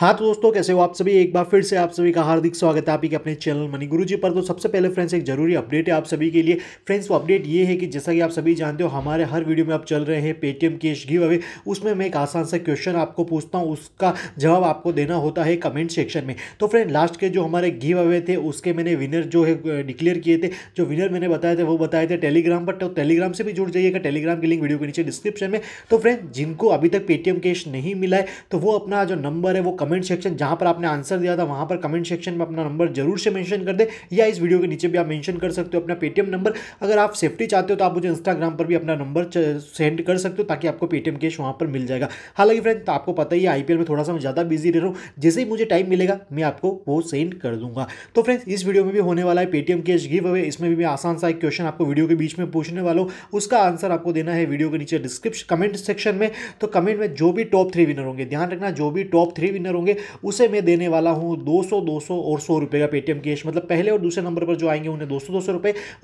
हाँ तो दोस्तों कैसे हो आप सभी एक बार फिर से आप सभी का हार्दिक स्वागत है आपके अपने चैनल मनी गुरु जी पर तो सबसे पहले फ्रेंड्स एक जरूरी अपडेट है आप सभी के लिए फ्रेंड्स वो अपडेट ये है कि जैसा कि आप सभी जानते हो हमारे हर वीडियो में आप चल रहे हैं पेटीएम कैश गिव अवे उसमें मैं एक आसान सा क्वेश्चन आपको पूछता हूँ उसका जवाब आपको देना होता है कमेंट सेक्शन में तो फ्रेंड लास्ट के जो हमारे गिव अवे थे उसके मैंने विनर जो है डिक्लेयर किए थे जो विनर मैंने बताए थे वो बताए थे टेलीग्राम पर तो टेलीग्राम से भी जुड़ जाइएगा टेलीग्राम की लिंक वीडियो के नीचे डिस्क्रिप्शन में तो फ्रेंड जिनको अभी तक पेटीएम कैश नहीं मिला है तो वो अपना जो नंबर है वो कमेंट सेक्शन जहां पर आपने आंसर दिया था वहां पर कमेंट सेक्शन में अपना नंबर जरूर से मेंशन कर दे या इस वीडियो के नीचे भी आप मेंशन कर सकते हो अपना पेटीएम नंबर अगर आप सेफ्टी चाहते हो तो आप मुझे इंस्टाग्राम पर भी अपना नंबर सेंड कर सकते हो ताकि आपको पेटीएम कैश वहाँ पर मिल जाएगा हालांकि फ्रेंड तो आपको पता ही है आईपीएल में थोड़ा सा मैं ज़्यादा बिजी रह रहा हूँ जैसे ही मुझे टाइम मिलेगा मैं आपको वो सेंड कर दूंगा तो फ्रेंड्स इस वीडियो में भी होने वाला है पेटीएम कैश गिव अवे इसमें भी मैं आसान सा एक क्वेश्चन आपको वीडियो के बीच में पूछने वाला हूँ उसका आंसर आपको देना है वीडियो के नीचे डिस्क्रिप्शन कमेंट सेक्शन में तो कमेंट में जो भी टॉप थ्री विनर होंगे ध्यान रखना जो भी टॉप थ्री विनर होंगे उसे मैं देने वाला हूँ दो सौ और सौ रुपये का पेटीएम कैश मतलब पहले और दूसरे नंबर पर जो आएंगे उन्हें दो सौ दो सौ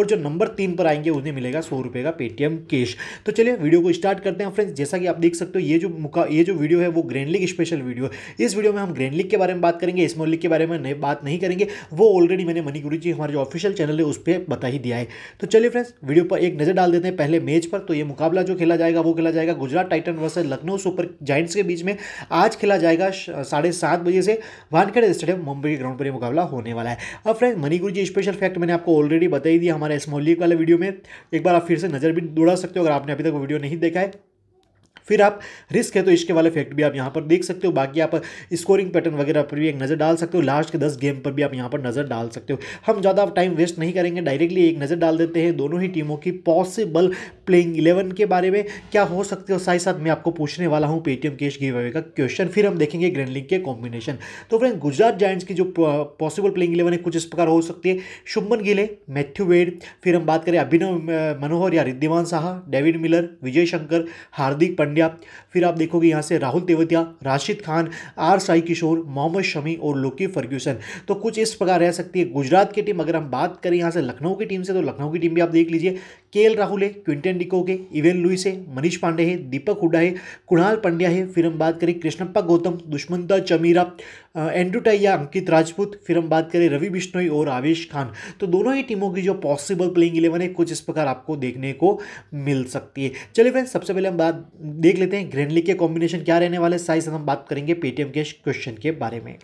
और जो नंबर तीन पर आएंगे उन्हें मिलेगा सौ रुपये का पेटीएम कैश तो चलिए वीडियो को स्टार्ट करते हैं फ्रेंड्स जैसा कि आप देख सकते हो ये जो मुका ये जो वीडियो है वो ग्रैंड लीग स्पेशल वीडियो है इस वीडियो में हम ग्रैंड लीग के बारे में बात करेंगे स्मॉल लीग के बारे में बात नहीं करेंगे वो ऑलरेडी मैंने मनी गुरु जी हमारे जो ऑफिशियल चैनल है उस पर बता ही दिया है तो चलिए फ्रेंड्स वीडियो पर एक नज़र डाल देते हैं पहले मैच पर तो ये मुकाबला जो खेला जाएगा वो खेला जाएगा Gujarat titan versus Lucknow super giants के बीच में आज खेला जाएगा साढ़े सात बजे से वानखेड़े स्टेडियम मुंबई के ग्राउंड पर यह मुकाबला होने वाला है अब friend Manipur ji special fact मैंने आपको ऑलरेडी बताई दी हमारे स्मॉल वाले वीडियो में एक बार आप फिर से नज़र भी दौड़ा सकते हो अगर आपने अभी तक वीडियो नहीं देखा है फिर आप रिस्क है तो इसके वाले फैक्ट भी आप यहाँ पर देख सकते हो बाकी आप स्कोरिंग पैटर्न वगैरह पर भी एक नज़र डाल सकते हो लास्ट के दस गेम पर भी आप यहाँ पर नज़र डाल सकते हो हम ज़्यादा टाइम वेस्ट नहीं करेंगे डायरेक्टली एक नज़र डाल देते हैं दोनों ही टीमों की पॉसिबल प्लेइंग इलेवन के बारे में क्या हो सकते हो साथ साथ मैं आपको पूछने वाला हूँ पेटीएम कैश गिव अवे का क्वेश्चन फिर हम देखेंगे ग्रैंड लीग के कॉम्बिनेशन तो फ्रेंड गुजरात जायंट्स की जो पॉसिबल प्लेइंग इलेवन है कुछ इस प्रकार हो सकती है शुभमन गिले मैथ्यू वेड फिर हम बात करें अभिनव मनोहर या रिद्धिमान साहा डेविड मिलर विजय शंकर हार्दिक पंड्या फिर आप देखोगे यहाँ से राहुल तेवतिया राशिद खान आर साई किशोर मोहम्मद शमी और लोकी फर्ग्यूसन तो कुछ इस प्रकार रह सकती है गुजरात की टीम अगर हम बात करें यहाँ से लखनऊ की टीम से तो लखनऊ की टीम भी आप देख लीजिए के राहुल है क्विंटन इंडिको के इवेन लुइस है मनीष पांडे है दीपक हुडा है कुणाल पांड्या है फिर हम बात करें कृष्णप्पा गौतम दुष्मंता चमीरा एंड्रूटाइया अंकित राजपूत फिर हम बात करें रवि बिश्नोई और आवेश खान तो दोनों ही टीमों की जो पॉसिबल प्लेइंग इलेवन है कुछ इस प्रकार आपको देखने को मिल सकती है चलिए फ्रेंड्स सबसे पहले हम बात देख लेते हैं ग्रैंडली के कॉम्बिनेशन क्या रहने वाले साइज हम बात करेंगे पेटीएम के क्वेश्चन के बारे में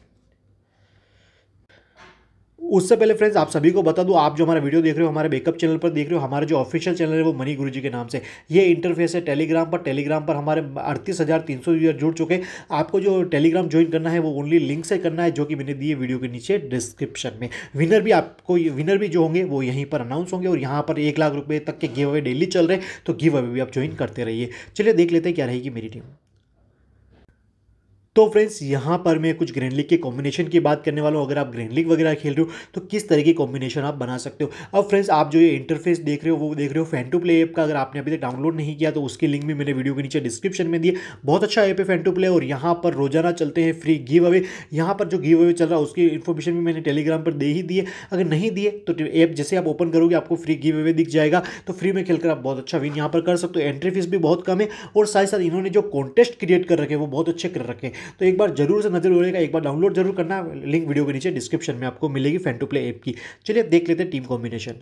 उससे पहले फ्रेंड्स आप सभी को बता दूं आप जो हमारा वीडियो देख रहे हो हमारे बेकअप चैनल पर देख रहे हो हमारे जो ऑफिशियल चैनल है वो मनी गुरु जी के नाम से ये इंटरफेस है टेलीग्राम पर टेलीग्राम पर हमारे अड़तीस हज़ार तीन सौ यूजर जुड़ चुके आपको जो टेलीग्राम ज्वाइन करना है वो ओनली लिंक से करना है जो कि मैंने दिए वीडियो के नीचे डिस्क्रिप्शन में विनर भी आपको विनर भी जो होंगे वो यहीं पर अनाउंस होंगे और यहाँ पर एक लाख रुपये तक के गिव अवे डेली चल रहे तो गिव अवे भी आप ज्वाइन करते रहिए चलिए देख लेते हैं क्या रहेगी मेरी टीम तो फ्रेंड्स यहाँ पर मैं कुछ ग्रैंड लीग के कॉम्बिनेशन की बात करने वाला हूँ अगर आप ग्रैंड लीग वगैरह खेल रहे हो तो किस तरह की कॉम्बिनेशन आप बना सकते हो अब फ्रेंड्स आप जो ये इंटरफेस देख रहे हो वो देख रहे हो फैन टू प्ले ऐप का अगर आपने अभी तक डाउनलोड नहीं किया तो उसकी लिंक भी मैंने वीडियो के नीचे डिस्क्रिप्शन में दिए बहुत अच्छा ऐप है फैन टू प्ले और यहाँ पर रोजाना चलते हैं फ्री गिव अवे यहाँ पर जो गिव अवे चल रहा है उसकी इन्फॉर्मेशन भी मैंने टेलीग्राम पर दे ही दिए अगर नहीं दिए तो ऐप जैसे आप ओपन करोगे आपको फ्री गिव अवे दिख जाएगा तो फ्री में खेलकर आप बहुत अच्छा विन यहाँ पर कर सकते हो एंट्री फीस भी बहुत कम है और साथ ही साथ इन्होंने जो कॉन्टेस्ट क्रिएट कर रखे वो बहुत अच्छे कर रखे हैं तो एक बार जरूर से नजर उड़ेगा एक बार डाउनलोड जरूर करना लिंक वीडियो के नीचे डिस्क्रिप्शन में आपको मिलेगी फैन टू प्ले ऐप की चलिए देख लेते हैं टीम कॉम्बिनेशन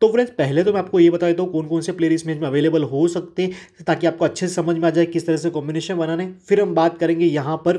तो फ्रेंड्स पहले तो मैं आपको ये बता देता हूँ कौन कौन से प्लेयर इस मैच में अवेलेबल हो सकते हैं ताकि आपको अच्छे से समझ में आ जाए किस तरह से कॉम्बिनेशन बनाने फिर हम बात करेंगे यहाँ पर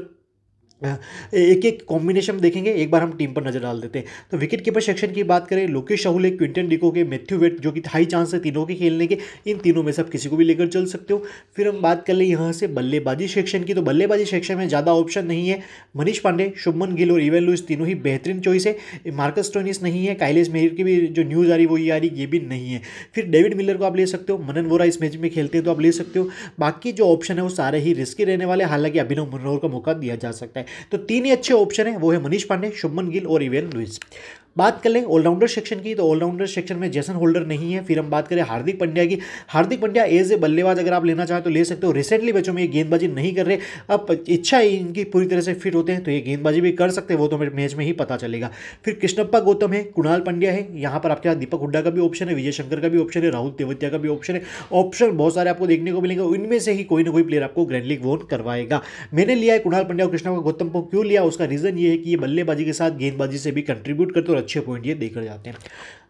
एक एक कॉम्बिनेशन देखेंगे एक बार हम टीम पर नजर डाल देते हैं तो विकेट कीपर सेक्शन की बात करें लोकेश शाहुले क्विंटन डिको के मैथ्यू वेट जो कि हाई चांस है तीनों के खेलने के इन तीनों में से आप किसी को भी लेकर चल सकते हो फिर हम बात कर लें यहाँ से बल्लेबाजी सेक्शन की तो बल्लेबाजी सेक्शन में ज़्यादा ऑप्शन नहीं है मनीष पांडे शुभमन गिल और इवेन लुइस तीनों ही बेहतरीन चॉइस है मार्कस स्टोनिस नहीं है काइलेस मेहर की भी जो न्यूज़ आ रही वो ये आ रही ये भी नहीं है फिर डेविड मिलर को आप ले सकते हो मनन वोरा इस मैच में खेलते हैं तो आप ले सकते हो बाकी जो ऑप्शन है वो सारे ही रिस्की रहने वाले हालांकि अभिनव मनोहर का मौका दिया जा सकता है तो तीन ही अच्छे ऑप्शन है वो है मनीष पांडे शुभमन गिल और इवेन लुइस बात कर लें ऑलराउंडर सेक्शन की तो ऑलराउंडर सेक्शन में जैसन होल्डर नहीं है फिर हम बात करें हार्दिक पंड्या की हार्दिक पंड्या एज ए बल्लेबाज अगर आप लेना चाहें तो ले सकते हो रिसेंटली बच्चों में ये गेंदबाजी नहीं कर रहे अब इच्छा ही इनकी पूरी तरह से फिट होते हैं तो ये गेंदबाजी भी कर सकते हैं वो तो मैच में ही पता चलेगा फिर कृष्णप्पा गौतम है कुणाल पंड्या है यहाँ पर आपके पास दीपक हुड्डा का भी ऑप्शन है विजय शंकर का भी ऑप्शन है राहुल तेवतिया का भी ऑप्शन है ऑप्शन बहुत सारे आपको देखने को मिलेंगे इनमें से ही कोई ना कोई प्लेयर आपको ग्रैंड लीग वोन करवाएगा मैंने लिया है कुणाल पंड्या और कृष्णप्पा गौतम को क्यों लिया उसका रीजन ये है कि ये बल्लेबाजी के साथ गेंदबाजी से भी कंट्रीब्यूट करते हो अच्छे पॉइंट ये देकर जाते हैं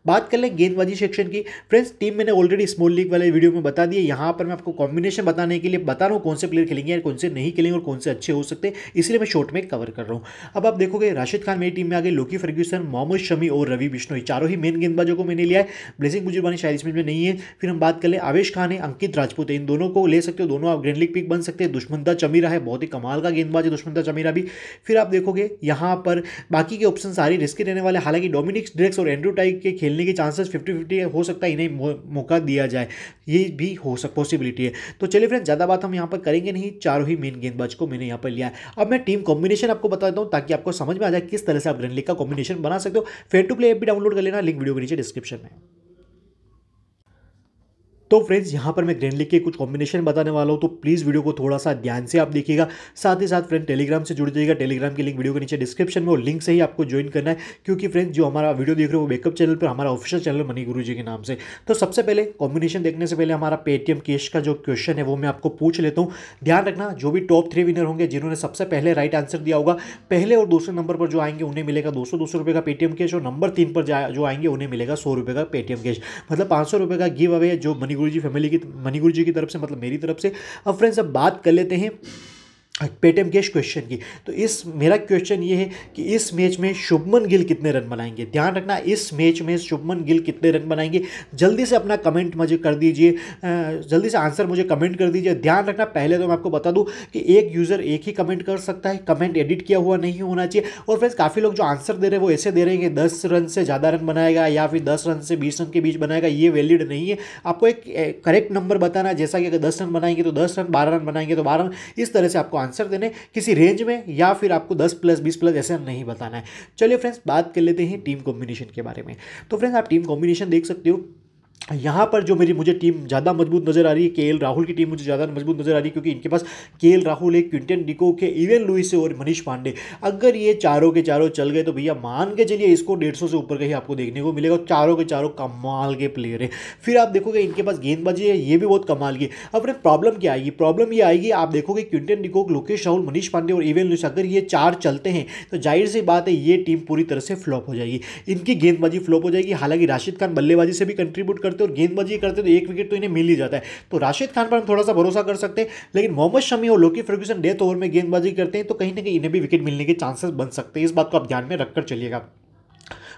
बात कर लें गेंदबाजी सेक्शन की फ्रेंड्स टीम मैंने ऑलरेडी स्मॉल लीग वाले वीडियो में बता दिए यहाँ पर मैं आपको कॉम्बिनेशन बताने के लिए बता रहा हूँ कौन से प्लेयर खेलेंगे और कौन से नहीं खेलेंगे और कौन से अच्छे हो सकते हैं इसलिए मैं शॉर्ट में कवर कर रहा हूँ अब आप देखोगे राशिद खान मेरी टीम में आ गए लोकी फर्ग्यूसन मोहम्मद शमी और रवि बिश्नोई चारों ही मेन गेंदबाजों को मैंने लिया है ब्लेसिंग बुजुर्बानी शायद इसमें नहीं है फिर हम बात कर लें आवेश खान है अंकित राजपूत है इन दोनों को ले सकते हो दोनों आप ग्रैंड लीग पिक बन सकते हैं दुश्मनता चमीरा है बहुत ही कमाल का गेंदबाज है दुश्मनता चमीरा भी फिर आप देखोगे यहाँ पर बाकी के ऑप्शन सारे रिस्की रहने वाले हालांकि डोमिनिक्स ड्रेक्स और एंड्रू टाइप के खेलने खेलने के चांसेस फिफ्टी फिफ्टी हो सकता है इन्हें मौका दिया जाए ये भी हो सक पॉसिबिलिटी है तो चलिए फ्रेंड ज़्यादा बात हम यहाँ पर करेंगे नहीं चारों ही मेन गेंदबाज को मैंने यहाँ पर लिया है अब मैं टीम कॉम्बिनेशन आपको बता देता हूँ ताकि आपको समझ में आ जाए किस तरह से आप ग्रैंड का कॉम्बिनेशन बना सकते हो फेर टू प्ले एप भी डाउनलोड कर लेना लिंक वीडियो के नीचे डिस्क्रिप्शन में तो फ्रेंड्स यहाँ पर मैं ग्रीन लीग के कुछ कॉम्बिनेशन बताने वाला हूँ तो प्लीज़ वीडियो को थोड़ा सा ध्यान से आप देखिएगा साथ ही साथ फ्रेंड टेलीग्राम से जुड़ जाइएगा टेलीग्राम की लिंक वीडियो के नीचे डिस्क्रिप्शन में और लिंक से ही आपको ज्वाइन करना है क्योंकि फ्रेंड्स जो हमारा वीडियो देख रहे हो बेकअप चैनल पर हमारा ऑफिशियल चैनल मनी गुरु जी के नाम से तो सबसे पहले कॉम्बिनेशन देखने से पहले हमारा पेटीएम केश का जो क्वेश्चन है वो मैं आपको पूछ लेता हूँ ध्यान रखना जो भी टॉप थ्री विनर होंगे जिन्होंने सबसे पहले राइट आंसर दिया होगा पहले और दूसरे नंबर पर जो आएंगे उन्हें मिलेगा दो सौ रुपये का पेटीएम कैश और नंबर तीन पर जो आएंगे उन्हें मिलेगा सौ रुपये का पेटीएम कैश मतलब पाँच सौ रुपये का गिव अवे जो money money guru ji family की मनी गुरु जी की तरफ से मतलब मेरी तरफ से अब फ्रेंड्स अब बात कर लेते हैं पेटीएम गेस्ट क्वेश्चन की तो इस मेरा क्वेश्चन ये है कि इस मैच में शुभमन गिल कितने रन बनाएंगे ध्यान रखना इस मैच में शुभमन गिल कितने रन बनाएंगे जल्दी से अपना कमेंट मुझे कर दीजिए जल्दी से आंसर मुझे कमेंट कर दीजिए ध्यान रखना पहले तो मैं आपको बता दूं कि एक यूज़र एक ही कमेंट कर सकता है कमेंट एडिट किया हुआ नहीं होना चाहिए और फ्रेंड्स काफ़ी लोग जो आंसर दे रहे हैं वो ऐसे दे रहे हैं कि दस रन से ज़्यादा रन बनाएगा या फिर दस रन से बीस रन के बीच बनाएगा ये वैलिड नहीं है आपको एक करेक्ट नंबर बताना जैसा कि अगर दस रन बनाएंगे तो दस रन बारह रन बनाएंगे तो बारह रन इस तरह से आपको आंसर देने किसी रेंज में या फिर आपको दस प्लस बीस प्लस ऐसा नहीं बताना है चलिए फ्रेंड्स बात कर लेते हैं टीम कॉम्बिनेशन के बारे में तो फ्रेंड्स आप टीम कॉम्बिनेशन देख सकते हो यहाँ पर जो मेरी मुझे टीम ज़्यादा मजबूत नज़र आ रही है के राहुल की टीम मुझे ज़्यादा मजबूत नज़र आ रही है क्योंकि इनके पास के राहुल है क्विंटन डिको के इवन लुइस और मनीष पांडे अगर ये चारों के चारों चल गए तो भैया मान के चलिए इसको डेढ़ सौ से ऊपर का ही आपको देखने को मिलेगा चारों के चारों कमाल के प्लेयर हैं फिर आप देखोगे इनके पास गेंदबाजी है ये भी बहुत कमाल की अब फिर प्रॉब्लम क्या आएगी प्रॉब्लम ये आएगी आप देखोगे क्विंटन डिकोक लोकेश राहुल मनीष पांडे और इवन लुइस अगर ये चार चलते हैं तो जाहिर सी बात है ये टीम पूरी तरह से फ्लॉप हो जाएगी इनकी गेंदबाजी फ्लॉप हो जाएगी हालांकि राशिद खान बल्लेबाजी से भी कंट्रीब्यूट करते और गेंदबाजी करते तो एक विकेट तो इन्हें मिल ही जाता है तो राशिद खान पर हम थोड़ा सा भरोसा कर सकते हैं लेकिन मोहम्मद शमी और लोकी फर्ग्यूसन डेथ तो ओवर में गेंदबाजी करते हैं तो कहीं ना कहीं इन्हें भी विकेट मिलने के चांसेस बन सकते हैं इस बात को आप ध्यान में रखकर चलिएगा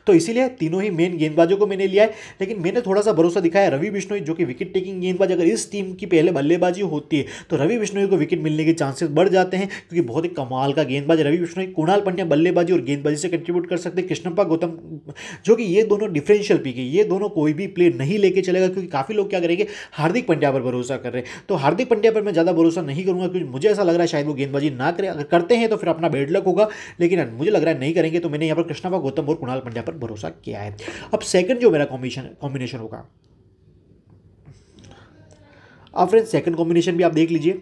तो इसीलिए तीनों ही मेन गेंदबाजों को मैंने लिया है लेकिन मैंने थोड़ा सा भरोसा दिखाया रवि बिश्नोई जो कि विकेट टेकिंग गेंदबाज अगर इस टीम की पहले बल्लेबाजी होती है तो रवि बिश्नोई को विकेट मिलने के चांसेस बढ़ जाते हैं क्योंकि बहुत ही कमाल का गेंदबाज रवि बिश्नोई कुणाल पंड्या बल्लेबाजी और गेंदबाजी से कंट्रीब्यूट कर सकते हैं कृष्णप्पा गौतम जो कि ये दोनों डिफरेंशियल पी के ये दोनों कोई भी प्लेयर नहीं लेके चलेगा क्योंकि काफ़ी लोग क्या करेंगे हार्दिक पंड्या पर भरोसा कर रहे हैं तो हार्दिक पंड्या पर मैं ज़्यादा भरोसा नहीं करूँगा क्योंकि मुझे ऐसा लग रहा है शायद वो गेंदबाजी ना करें अगर करते हैं तो फिर अपना बेड लक होगा लेकिन मुझे लग रहा है नहीं करेंगे तो मैंने यहाँ पर कृष्णप्पा गौतम और कुणाल पंड्या पर भरोसा किया है अब सेकंड जो मेरा कॉम्बिनेशन कॉम्बिनेशन होगा अब फ्रेंड सेकंड कॉम्बिनेशन भी आप देख लीजिए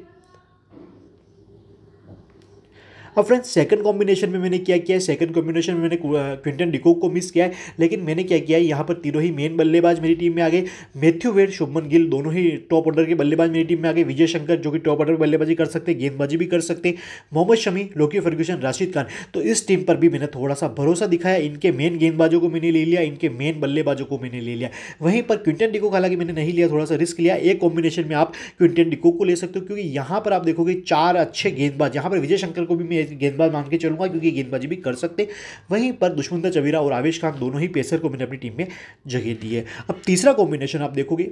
अब फ्रेंड्स सेकंड कॉम्बिनेशन में मैंने क्या किया है सेकंड कॉम्बिनेशन में मैंने क्विंटन डिकोक को मिस किया है लेकिन मैंने क्या किया है यहाँ पर तीनों ही मेन बल्लेबाज मेरी टीम में आ गए मैथ्यू वेड शुभमन गिल दोनों ही टॉप ऑर्डर के बल्लेबाज मेरी टीम में आ गए विजय शंकर जो कि टॉप ऑर्डर बल्लेबाजी कर सकते हैं गेंदबाजी भी कर सकते हैं मोहम्मद शमी लोकी फर्ग्यूशन राशिद खान तो इस टीम पर भी मैंने थोड़ा सा भरोसा दिखाया इनके मेन गेंदबाजों को मैंने ले लिया इनके मेन बल्लेबाजों को मैंने ले लिया वहीं पर क्विंटन डिकोक हालांकि मैंने नहीं लिया थोड़ा सा रिस्क लिया एक कॉम्बिनेशन में आप क्विंटन डिकोक को ले सकते हो क्योंकि यहाँ पर आप देखोगे चार अच्छे गेंदबाज यहाँ पर विजय शंकर को भी मैं गेंदबाज मान के चलूंगा क्योंकि गेंदबाजी भी कर सकते वहीं पर दुष्मंता चवीरा और आवेश खान दोनों ही पेसर को मैंने अपनी टीम में जगह दी है अब तीसरा कॉम्बिनेशन आप देखोगे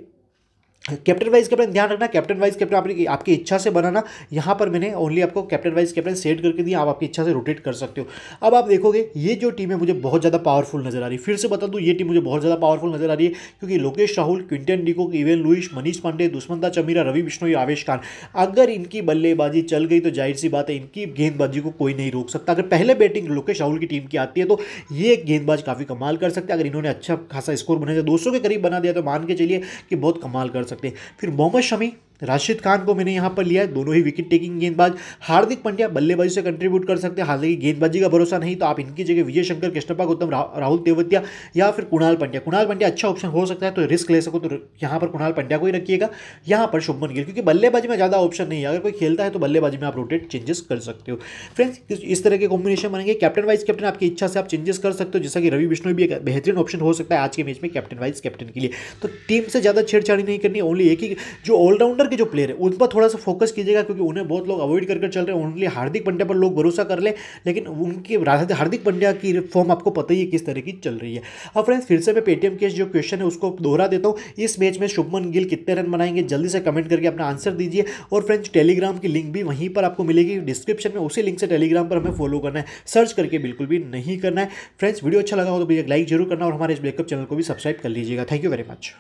कैप्टन वाइज कैप्टन ध्यान रखना कैप्टन वाइज कैप्टन आपकी आपकी इच्छा से बनाना यहाँ पर मैंने ओनली आपको कैप्टन वाइज कैप्टन सेट करके दिया आप आपकी इच्छा से रोटेट कर सकते हो अब आप देखोगे ये जो टीम है मुझे बहुत ज़्यादा पावरफुल नजर आ रही है फिर से बता दूँ ये टीम मुझे बहुत ज़्यादा पावरफुल नजर आ रही है क्योंकि Lokesh Rahul Quinton de Kock Evin Lewis Manish Pandey Dushmantha Chameera Ravi या आवेश खान अगर इनकी बल्लेबाजी चल गई तो जाहिर सी बात है इनकी गेंदबाजी को कोई नहीं रोक सकता अगर पहले बैटिंग लोकेश राहुल की टीम की आती है तो ये गेंदबाज काफ़ी कमाल कर सकते हैं अगर इन्होंने अच्छा खासा स्कोर बनाया दो के करीब बना दिया तो मान के चलिए कि बहुत कमाल कर सकते हैं फिर मोहम्मद शमी राशिद खान को मैंने यहाँ पर लिया है दोनों ही विकेट टेकिंग गेंदबाज हार्दिक पंड्या बल्लेबाजी से कंट्रीब्यूट कर सकते हैं हालांकि गेंदबाजी का भरोसा नहीं तो आप इनकी जगह विजय शंकर कृष्णपा गौतम रा, राहुल तेवतिया या फिर कुणाल पंड्या कुणाल पंड्या अच्छा ऑप्शन हो सकता है तो रिस्क ले सको तो यहाँ पर कुणाल पंड्या को ही रखिएगा यहाँ पर शुभमन गिल क्योंकि बल्लेबाजी में ज़्यादा ऑप्शन नहीं है अगर कोई खेलता है तो बल्लेबाजी में आप रोटेट चेंजेस कर सकते हो फ्रेंड्स इस तरह के कॉम्बिनेशन बनेंगे कैप्टन वाइस कैप्टन आपकी इच्छा से आप चेंजेस कर सकते हो जैसा कि रवि विष्णु भी एक बेहतरीन ऑप्शन हो सकता है आज के मैच में कैप्टन वाइस कैप्टन के लिए तो टीम से ज़्यादा छेड़छाड़ी नहीं करनी ओनली एक ही जो ऑलराउंडर ऊपर के जो प्लेयर है उन पर थोड़ा सा फोकस कीजिएगा क्योंकि उन्हें बहुत लोग अवॉइड करके चल रहे हैं उनके लिए हार्दिक पंड्या पर लोग भरोसा कर ले, लेकिन उनके हार्दिक पंड्या की फॉर्म आपको पता ही है किस तरह की चल रही है अब फ्रेंड्स फिर से मैं पेटीएम के जो क्वेश्चन है उसको दोहरा देता हूँ इस मैच में शुभमन गिल कितने रन बनाएंगे जल्दी से कमेंट करके अपना आंसर दीजिए और फ्रेंड्स टेलीग्राम की लिंक भी वहीं पर आपको मिलेगी डिस्क्रिप्शन में उसी लिंक से टेलीग्राम पर हमें फॉलो करना है सर्च करके बिल्कुल भी नहीं करना है फ्रेंड्स वीडियो अच्छा लगा हो तो भैया लाइक जरूर करना और हमारे इस ब्रेकअप चैनल को भी सब्सक्राइब कर लीजिएगा थैंक यू वेरी मच